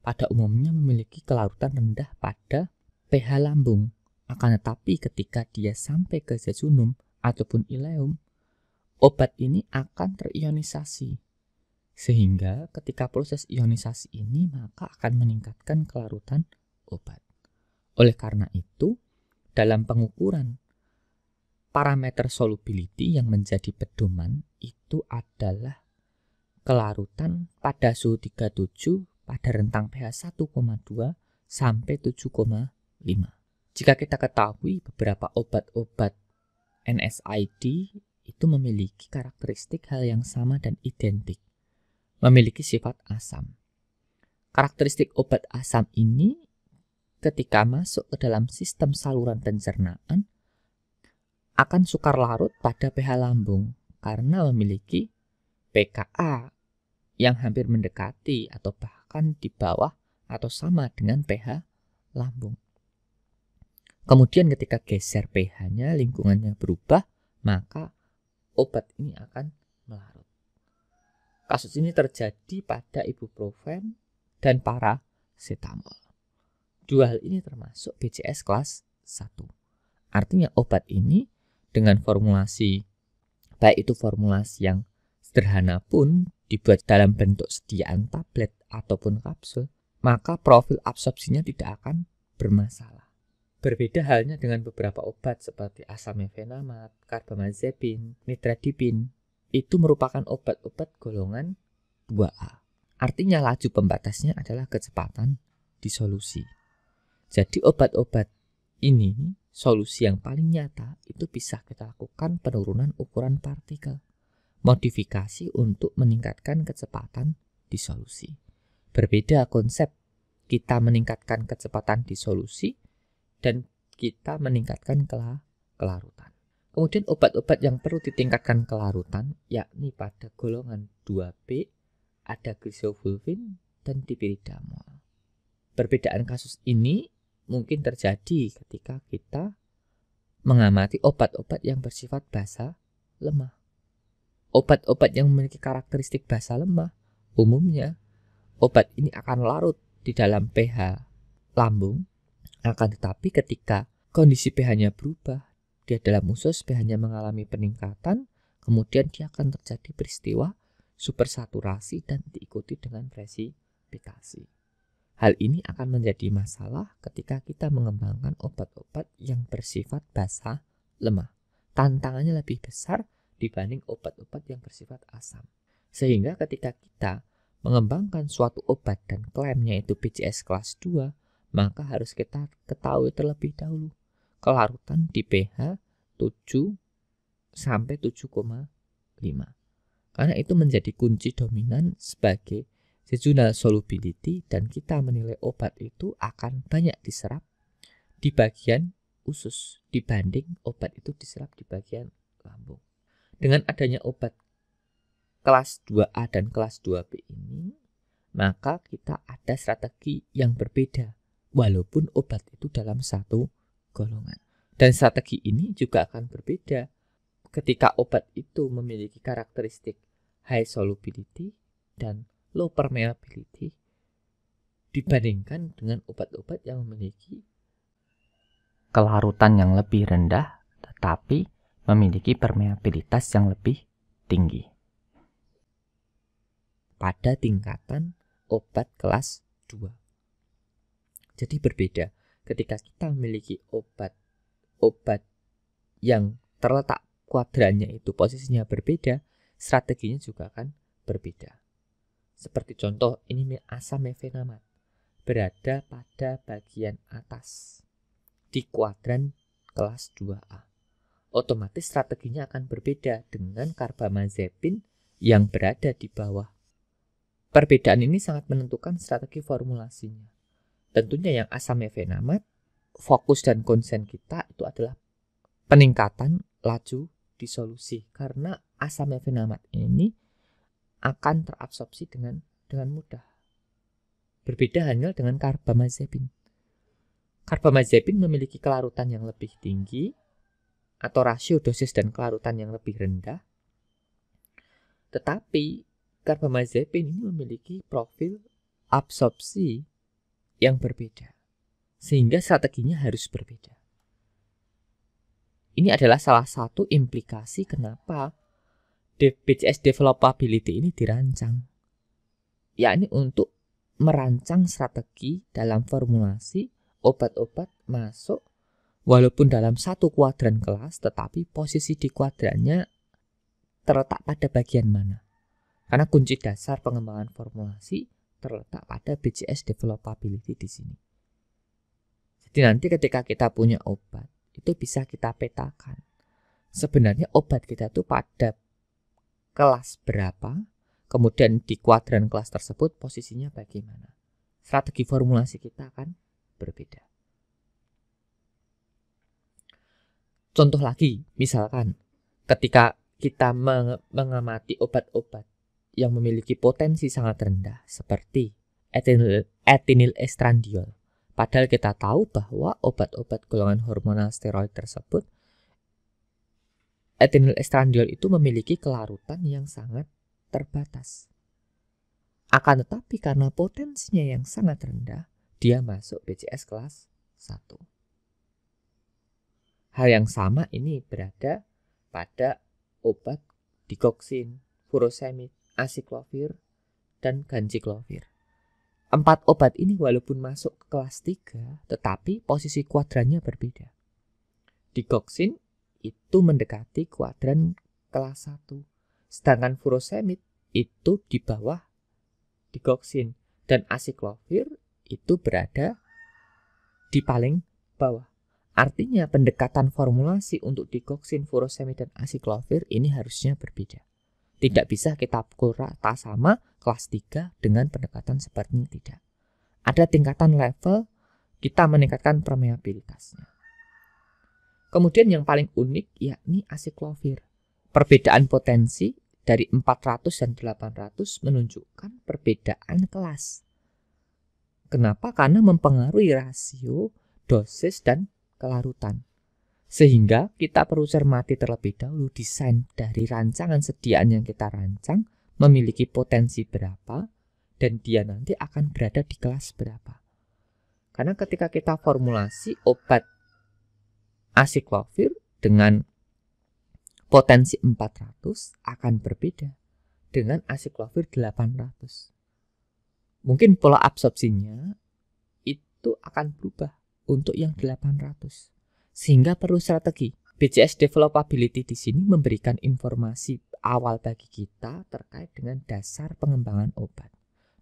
pada umumnya memiliki kelarutan rendah pada pH lambung. Akan tetapi ketika dia sampai ke jejunum ataupun ileum, obat ini akan terionisasi. Sehingga ketika proses ionisasi ini maka akan meningkatkan kelarutan obat. Oleh karena itu, dalam pengukuran parameter solubility yang menjadi pedoman itu adalah kelarutan pada suhu 37 pada rentang pH 1,2 sampai 7,5. Jika kita ketahui beberapa obat-obat nsid itu memiliki karakteristik hal yang sama dan identik, memiliki sifat asam. Karakteristik obat asam ini ketika masuk ke dalam sistem saluran pencernaan akan sukar larut pada pH lambung karena memiliki pKa yang hampir mendekati atau bahkan di bawah atau sama dengan pH lambung. Kemudian ketika geser pH-nya lingkungannya berubah, maka obat ini akan melarut. Kasus ini terjadi pada ibuprofen dan paracetamol. Dua hal ini termasuk BCS kelas 1. Artinya obat ini dengan formulasi baik itu formulasi yang sederhana pun dibuat dalam bentuk sediaan tablet ataupun kapsul, maka profil absorpsinya tidak akan bermasalah. Berbeda halnya dengan beberapa obat seperti asam asamefenamat, carbamazepin, nitradipin. Itu merupakan obat-obat golongan 2A. Artinya laju pembatasnya adalah kecepatan disolusi. Jadi obat-obat ini solusi yang paling nyata itu bisa kita lakukan penurunan ukuran partikel. Modifikasi untuk meningkatkan kecepatan disolusi. Berbeda konsep kita meningkatkan kecepatan disolusi dan kita meningkatkan kela kelarutan. Kemudian obat-obat yang perlu ditingkatkan kelarutan yakni pada golongan 2B ada glisofulvin dan dipiridamol. Perbedaan kasus ini mungkin terjadi ketika kita mengamati obat-obat yang bersifat basa lemah. Obat-obat yang memiliki karakteristik basa lemah umumnya obat ini akan larut di dalam pH lambung akan tetapi ketika kondisi pH-nya berubah, dia dalam usus pH-nya mengalami peningkatan, kemudian dia akan terjadi peristiwa supersaturasi dan diikuti dengan presipitasi. Hal ini akan menjadi masalah ketika kita mengembangkan obat-obat yang bersifat basah lemah. Tantangannya lebih besar dibanding obat-obat yang bersifat asam. Sehingga ketika kita mengembangkan suatu obat dan klaimnya itu BCS kelas 2, maka harus kita ketahui terlebih dahulu kelarutan di pH 7 sampai 7,5. Karena itu menjadi kunci dominan sebagai seasonal solubility dan kita menilai obat itu akan banyak diserap di bagian usus dibanding obat itu diserap di bagian lambung. Dengan adanya obat kelas 2A dan kelas 2B ini, maka kita ada strategi yang berbeda walaupun obat itu dalam satu golongan. Dan strategi ini juga akan berbeda ketika obat itu memiliki karakteristik high solubility dan low permeability dibandingkan dengan obat-obat yang memiliki kelarutan yang lebih rendah tetapi memiliki permeabilitas yang lebih tinggi. Pada tingkatan obat kelas 2. Jadi berbeda ketika kita memiliki obat obat yang terletak kuadrannya itu posisinya berbeda, strateginya juga akan berbeda. Seperti contoh ini asam mefenamat berada pada bagian atas di kuadran kelas 2A. Otomatis strateginya akan berbeda dengan karbamazepin yang berada di bawah. Perbedaan ini sangat menentukan strategi formulasinya tentunya yang asam efenamat fokus dan konsen kita itu adalah peningkatan laju disolusi karena asam efenamat ini akan terabsorpsi dengan dengan mudah. Berbeda hanya dengan karbamazepin. Karbamazepin memiliki kelarutan yang lebih tinggi atau rasio dosis dan kelarutan yang lebih rendah. Tetapi karbamazepin ini memiliki profil absorpsi yang berbeda, sehingga strateginya harus berbeda. Ini adalah salah satu implikasi kenapa BCS Developability ini dirancang, yakni untuk merancang strategi dalam formulasi obat-obat masuk walaupun dalam satu kuadran kelas tetapi posisi di kuadrannya terletak pada bagian mana. Karena kunci dasar pengembangan formulasi terletak pada BJS developability di sini. Jadi nanti ketika kita punya obat, itu bisa kita petakan. Sebenarnya obat kita itu pada kelas berapa, kemudian di kuadran kelas tersebut posisinya bagaimana. Strategi formulasi kita akan berbeda. Contoh lagi, misalkan ketika kita mengamati obat-obat yang memiliki potensi sangat rendah seperti etinil, etinil estrandiol. Padahal kita tahu bahwa obat-obat golongan hormonal steroid tersebut etinil estradiol itu memiliki kelarutan yang sangat terbatas. Akan tetapi karena potensinya yang sangat rendah, dia masuk BCS kelas 1. Hal yang sama ini berada pada obat digoksin, furosemid, asiklovir, dan ganciklovir. Empat obat ini walaupun masuk ke kelas 3, tetapi posisi kuadrannya berbeda. Digoxin itu mendekati kuadran kelas 1, sedangkan furosemid itu di bawah Digoxin dan asiklovir itu berada di paling bawah. Artinya pendekatan formulasi untuk Digoxin, furosemid, dan asiklovir ini harusnya berbeda. Tidak bisa kita pukul rata sama kelas 3 dengan pendekatan seperti ini tidak. Ada tingkatan level kita meningkatkan permeabilitasnya. Kemudian yang paling unik yakni asiklovir. Perbedaan potensi dari 400 dan 800 menunjukkan perbedaan kelas. Kenapa? Karena mempengaruhi rasio, dosis, dan kelarutan. Sehingga kita perlu cermati terlebih dahulu desain dari rancangan sediaan yang kita rancang memiliki potensi berapa dan dia nanti akan berada di kelas berapa. Karena ketika kita formulasi obat asiklovir dengan potensi 400 akan berbeda dengan asiklovir 800. Mungkin pola absorpsinya itu akan berubah untuk yang 800 sehingga perlu strategi. BCS Developability di sini memberikan informasi awal bagi kita terkait dengan dasar pengembangan obat.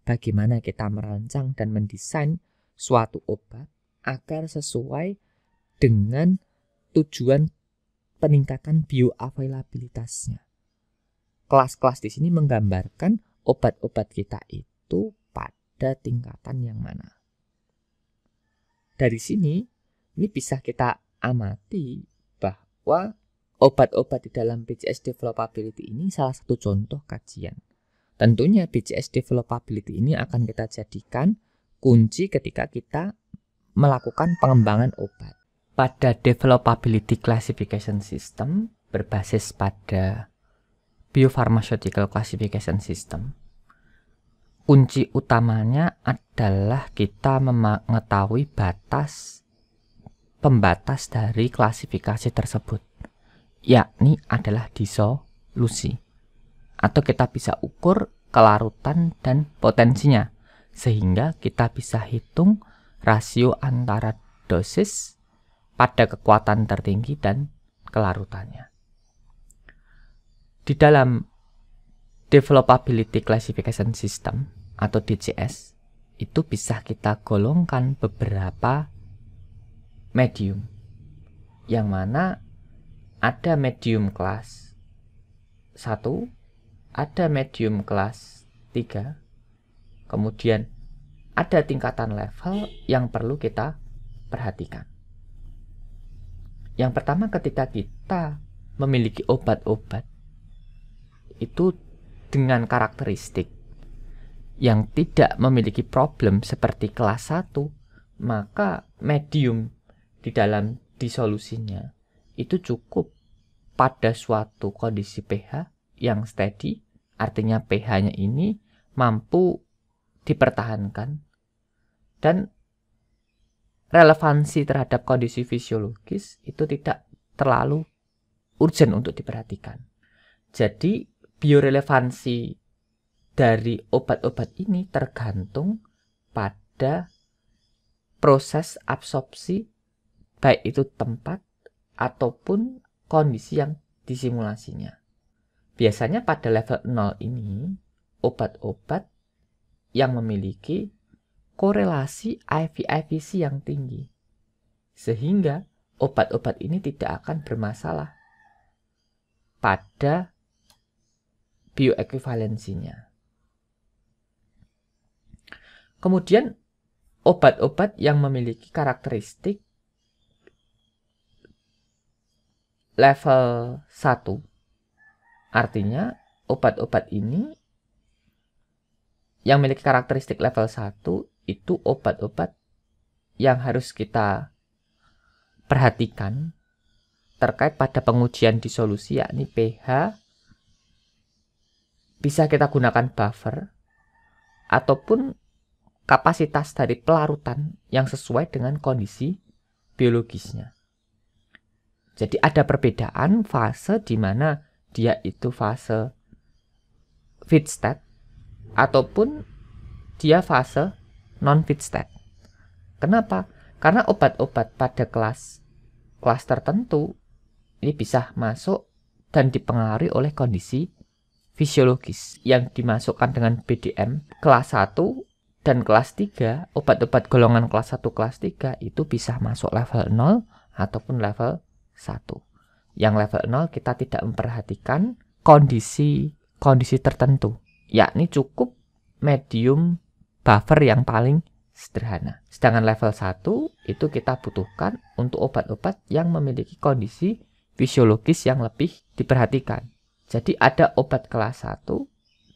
Bagaimana kita merancang dan mendesain suatu obat agar sesuai dengan tujuan peningkatan bioavailabilitasnya. Kelas-kelas di sini menggambarkan obat-obat kita itu pada tingkatan yang mana. Dari sini, ini bisa kita amati bahwa obat-obat di dalam BCS Developability ini salah satu contoh kajian. Tentunya BCS Developability ini akan kita jadikan kunci ketika kita melakukan pengembangan obat. Pada Developability Classification System berbasis pada Biopharmaceutical Classification System, kunci utamanya adalah kita mengetahui batas pembatas dari klasifikasi tersebut, yakni adalah disolusi. Atau kita bisa ukur kelarutan dan potensinya, sehingga kita bisa hitung rasio antara dosis pada kekuatan tertinggi dan kelarutannya. Di dalam Developability Classification System atau DCS, itu bisa kita golongkan beberapa medium. Yang mana ada medium kelas 1, ada medium kelas 3, kemudian ada tingkatan level yang perlu kita perhatikan. Yang pertama ketika kita memiliki obat-obat itu dengan karakteristik yang tidak memiliki problem seperti kelas 1, maka medium di dalam disolusinya itu cukup pada suatu kondisi pH yang steady, artinya pH-nya ini mampu dipertahankan dan relevansi terhadap kondisi fisiologis itu tidak terlalu urgent untuk diperhatikan. Jadi biorelevansi dari obat-obat ini tergantung pada proses absorpsi baik itu tempat ataupun kondisi yang disimulasinya. Biasanya pada level 0 ini, obat-obat yang memiliki korelasi IV-IVC yang tinggi. Sehingga obat-obat ini tidak akan bermasalah pada bioekuivalensinya. Kemudian obat-obat yang memiliki karakteristik level 1. Artinya obat-obat ini yang memiliki karakteristik level 1 itu obat-obat yang harus kita perhatikan terkait pada pengujian di solusi yakni pH bisa kita gunakan buffer ataupun kapasitas dari pelarutan yang sesuai dengan kondisi biologisnya. Jadi ada perbedaan fase di mana dia itu fase fit state ataupun dia fase non fit state. Kenapa? Karena obat-obat pada kelas kelas tertentu ini bisa masuk dan dipengaruhi oleh kondisi fisiologis yang dimasukkan dengan BDM kelas 1 dan kelas 3 obat-obat golongan kelas 1 kelas 3 itu bisa masuk level 0 ataupun level satu, Yang level 0 kita tidak memperhatikan kondisi kondisi tertentu, yakni cukup medium buffer yang paling sederhana. Sedangkan level 1 itu kita butuhkan untuk obat-obat yang memiliki kondisi fisiologis yang lebih diperhatikan. Jadi ada obat kelas 1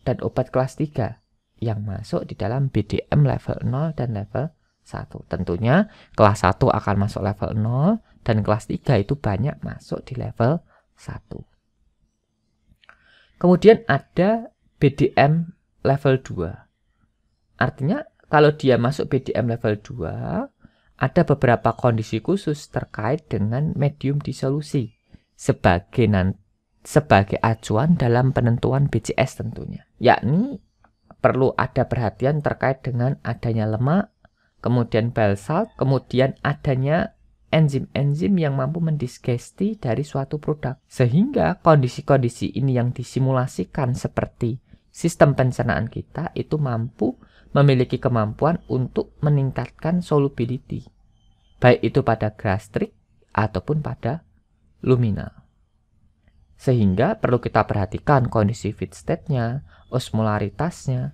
dan obat kelas 3 yang masuk di dalam BDM level 0 dan level 1. Tentunya kelas 1 akan masuk level 0, dan kelas 3 itu banyak masuk di level 1. Kemudian ada BDM level 2. Artinya kalau dia masuk BDM level 2, ada beberapa kondisi khusus terkait dengan medium disolusi sebagai nanti sebagai acuan dalam penentuan BCS tentunya, yakni perlu ada perhatian terkait dengan adanya lemak, kemudian basalt, kemudian adanya enzim-enzim yang mampu mendigesti dari suatu produk. Sehingga kondisi-kondisi ini yang disimulasikan seperti sistem pencernaan kita itu mampu memiliki kemampuan untuk meningkatkan solubility, baik itu pada gastrik ataupun pada luminal. Sehingga perlu kita perhatikan kondisi fit state-nya, osmolaritasnya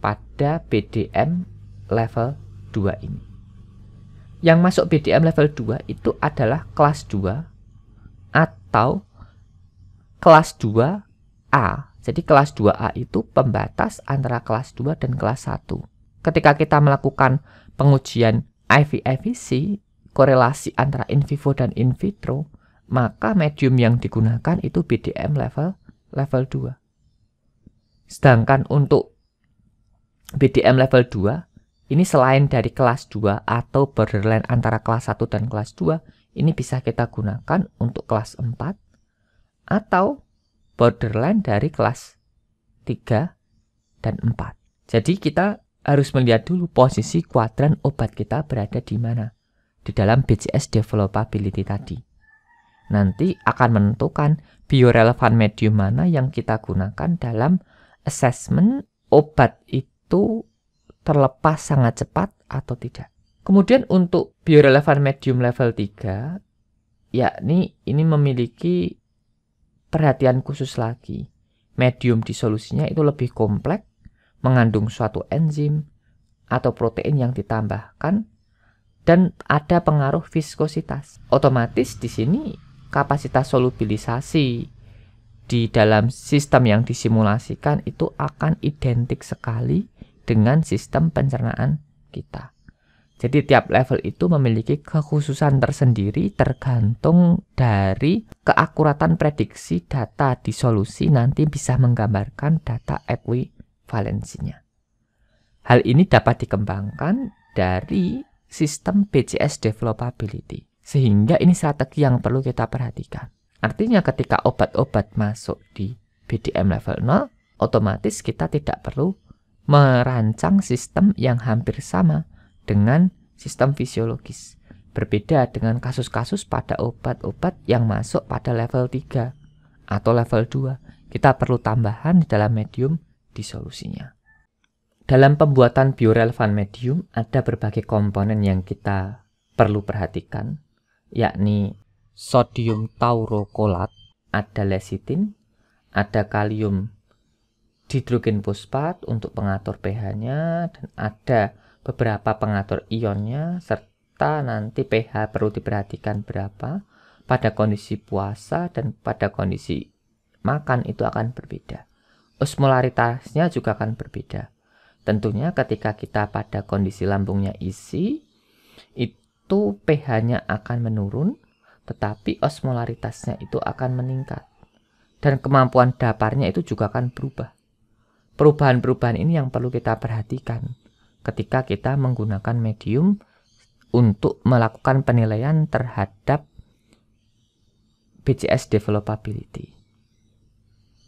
pada BDM level 2 ini yang masuk BDM level 2 itu adalah kelas 2 atau kelas 2A. Jadi kelas 2A itu pembatas antara kelas 2 dan kelas 1. Ketika kita melakukan pengujian IVFVC, korelasi antara in vivo dan in vitro, maka medium yang digunakan itu BDM level level 2. Sedangkan untuk BDM level 2 ini selain dari kelas 2 atau borderline antara kelas 1 dan kelas 2, ini bisa kita gunakan untuk kelas 4 atau borderline dari kelas 3 dan 4. Jadi kita harus melihat dulu posisi kuadran obat kita berada di mana di dalam BCS developability tadi. Nanti akan menentukan biorelevan medium mana yang kita gunakan dalam assessment obat itu terlepas sangat cepat atau tidak. Kemudian untuk biorelevan medium level 3, yakni ini memiliki perhatian khusus lagi. Medium disolusinya itu lebih kompleks, mengandung suatu enzim atau protein yang ditambahkan, dan ada pengaruh viskositas. Otomatis di sini kapasitas solubilisasi di dalam sistem yang disimulasikan itu akan identik sekali dengan sistem pencernaan kita. Jadi tiap level itu memiliki kekhususan tersendiri tergantung dari keakuratan prediksi data di solusi nanti bisa menggambarkan data ekuivalensinya. Hal ini dapat dikembangkan dari sistem BCS developability. Sehingga ini strategi yang perlu kita perhatikan. Artinya ketika obat-obat masuk di BDM level 0, otomatis kita tidak perlu merancang sistem yang hampir sama dengan sistem fisiologis. Berbeda dengan kasus-kasus pada obat-obat yang masuk pada level 3 atau level 2. Kita perlu tambahan di dalam medium di solusinya. Dalam pembuatan biorelevan medium ada berbagai komponen yang kita perlu perhatikan, yakni sodium taurokolat, ada lecithin, ada kalium hidrogen fosfat untuk pengatur pH-nya dan ada beberapa pengatur ionnya serta nanti pH perlu diperhatikan berapa pada kondisi puasa dan pada kondisi makan itu akan berbeda. Osmolaritasnya juga akan berbeda. Tentunya ketika kita pada kondisi lambungnya isi itu pH-nya akan menurun tetapi osmolaritasnya itu akan meningkat dan kemampuan daparnya itu juga akan berubah perubahan-perubahan ini yang perlu kita perhatikan ketika kita menggunakan medium untuk melakukan penilaian terhadap BCS developability.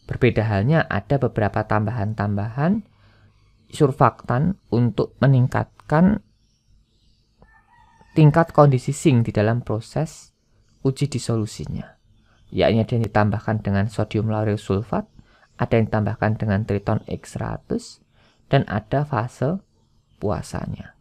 Berbeda halnya ada beberapa tambahan-tambahan surfaktan untuk meningkatkan tingkat kondisi sing di dalam proses uji disolusinya. Yakni ada yang ditambahkan dengan sodium lauryl sulfat ada yang ditambahkan dengan Triton X100, dan ada fase puasanya.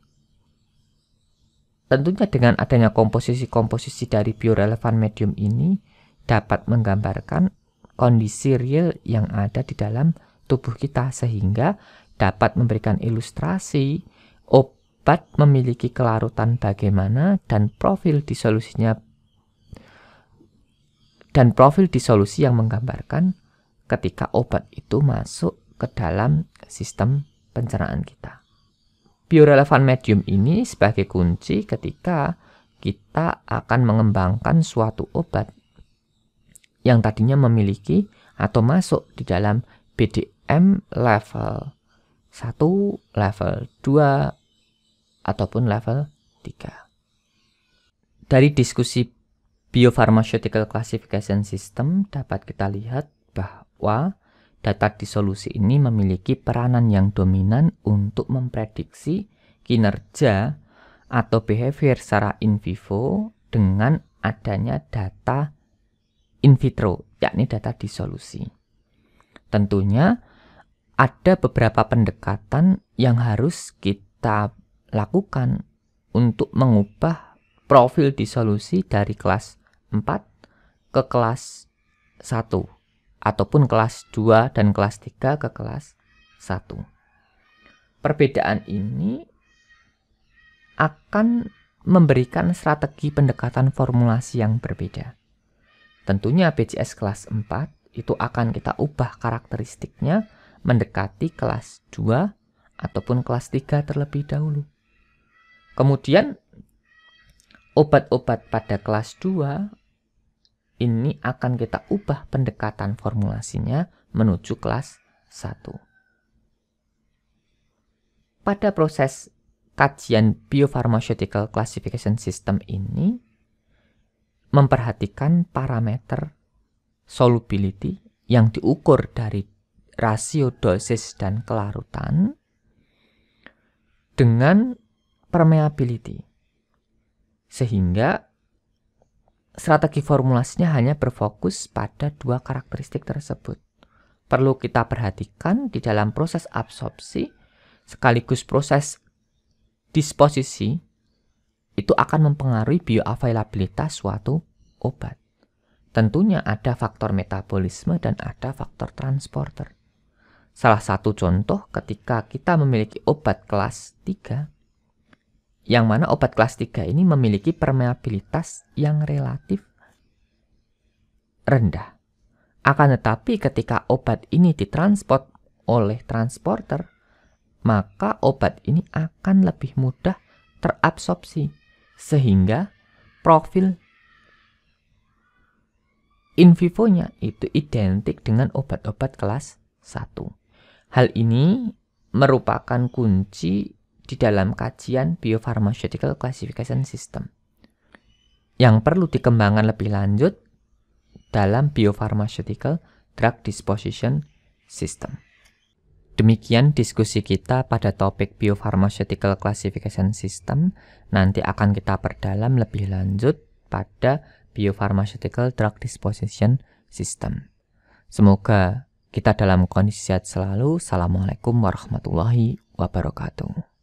Tentunya dengan adanya komposisi-komposisi dari biorelevan medium ini dapat menggambarkan kondisi real yang ada di dalam tubuh kita sehingga dapat memberikan ilustrasi obat memiliki kelarutan bagaimana dan profil disolusinya dan profil disolusi yang menggambarkan ketika obat itu masuk ke dalam sistem pencernaan kita. Biorelevan medium ini sebagai kunci ketika kita akan mengembangkan suatu obat yang tadinya memiliki atau masuk di dalam BDM level 1, level 2, ataupun level 3. Dari diskusi Biopharmaceutical Classification System dapat kita lihat bahwa bahwa data disolusi ini memiliki peranan yang dominan untuk memprediksi kinerja atau behavior secara in vivo dengan adanya data in vitro, yakni data disolusi. Tentunya ada beberapa pendekatan yang harus kita lakukan untuk mengubah profil disolusi dari kelas 4 ke kelas 1 ataupun kelas 2 dan kelas 3 ke kelas 1. Perbedaan ini akan memberikan strategi pendekatan formulasi yang berbeda. Tentunya BCS kelas 4 itu akan kita ubah karakteristiknya mendekati kelas 2 ataupun kelas 3 terlebih dahulu. Kemudian obat-obat pada kelas 2 ini akan kita ubah pendekatan formulasinya menuju kelas 1. Pada proses kajian biopharmaceutical classification system ini memperhatikan parameter solubility yang diukur dari rasio dosis dan kelarutan dengan permeability. Sehingga strategi formulasinya hanya berfokus pada dua karakteristik tersebut. Perlu kita perhatikan di dalam proses absorpsi sekaligus proses disposisi itu akan mempengaruhi bioavailabilitas suatu obat. Tentunya ada faktor metabolisme dan ada faktor transporter. Salah satu contoh ketika kita memiliki obat kelas 3, yang mana obat kelas 3 ini memiliki permeabilitas yang relatif rendah. Akan tetapi ketika obat ini ditransport oleh transporter, maka obat ini akan lebih mudah terabsorpsi sehingga profil in vivo-nya itu identik dengan obat-obat kelas 1. Hal ini merupakan kunci di dalam kajian Biopharmaceutical Classification System yang perlu dikembangkan lebih lanjut dalam Biopharmaceutical Drug Disposition System. Demikian diskusi kita pada topik Biopharmaceutical Classification System. Nanti akan kita perdalam lebih lanjut pada Biopharmaceutical Drug Disposition System. Semoga kita dalam kondisi sehat selalu. Assalamualaikum warahmatullahi wabarakatuh.